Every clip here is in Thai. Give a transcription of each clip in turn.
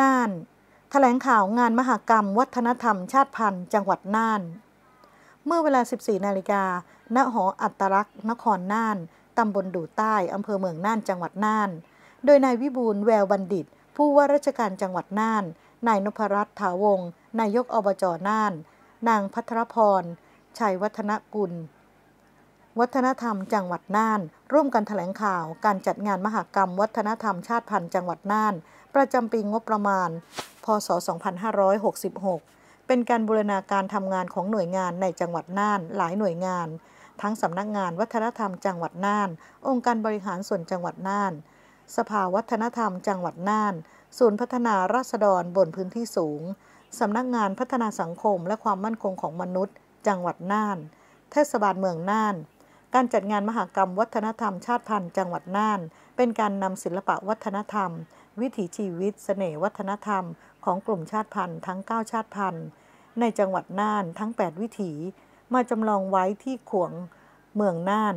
น่านถแถลงข่าวงานมหกรรมวัฒนธรรมชาติพันธุ์ จังหวัดน่าน เมื่อเวลา 14 นาฬิกา ณหออัตลักษณ์นครน่าน ตำบลดู่ใต้ อำเภอเมืองน่าน จังหวัดน่าน โดยนายวิบูลแววบัณฑิต ผู้ว่าราชการจังหวัดน่าน นายนพรัตน์ถาวง นายกอบจอน่าน นางพัทรพร ชัยวัฒนกุล วัฒนธรรมจังหวัดน่าน ร่วมกันถแถลงข่าวการจัดงานมหกรรมวัฒนธรรมชาติพันธุ์จังหวัดน่านประจำปีงบประมาณ พศ2566เป็นการบูรณาการทำงานของหน่วยงานในจังหวัดน่าน หลายหน่วยงาน ทั้งสำนักงานวัฒนธรรมจังหวัดน่าน องค์การบริหารส่วนจังหวัดน่าน สภาวัฒนธรรม จังหวัดน่าน ศูนย์พัฒนาราษฎรบนพื้นที่สูง สำนักงานพัฒนาสังคมและความมั่นคงของมนุษย์ จังหวัดน่าน เทศบาลเมืองน่าน การจัดงานมหกรรมวัฒนธรรม ชาติพันธุ์จังหวัดน่าน เป็นการนำศิลปะวัฒนธรรมวิถีชีวิตสเสน่ห์วัฒนธรรมของกลุ่มชาติพันธุ์ทั้ง 9 ชาติพันธุ์ในจังหวัดน่านทั้ง 8 วิถี มาจำลองไว้ที่ขวง เมืองน่าน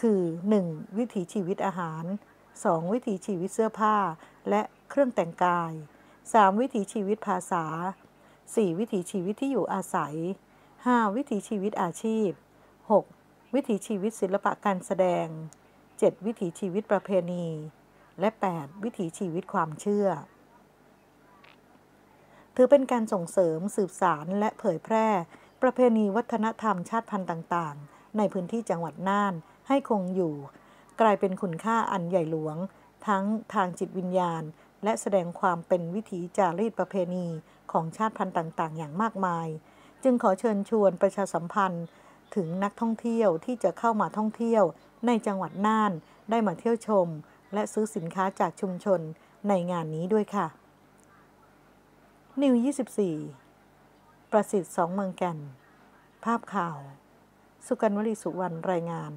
คือ 1. วิถีชีวิตอาหาร 2. วิถีชีวิตเสื้อผ้าและเครื่องแต่งกาย 3. วิถีชีวิตภาษา 4. วิถีชีวิตที่อยู่อาศัย 5. วิถีชีวิตอาชีพ 6. วิถีชีวิตศิลปะการแสดง 7. วิถีชีวิตประเพณีและ 8. วิถีชีวิตความเชื่อ ถือเป็นการส่งเสริมสืบสารและเผยแพร่ ประเพณีวัฒนธรรมชาติพันธุ์ต่าง ๆ ในพื้นที่จังหวัด น่านให้คงอยู่ กลายเป็นคุณค่าอันใหญ่หลวง ทั้งทางจิตวิญญาณ และแสดงความเป็นวิถีจารีตประเพณีของชาติพันธุ์ต่างๆ อย่างมากมาย จึงขอเชิญชวนประชาสัมพันธ์ ถึงนักท่องเที่ยวที่จะเข้ามาท่องเที่ยว ในจังหวัดน่านได้มาเที่ยวชมและซื้อสินค้าจากชุมชนในงานนี้ด้วยค่ะ นิว24 ประสิทธิ์สองเมืองแก่น ภาพข่าว สุกันวลีสุวรรณ รายงาน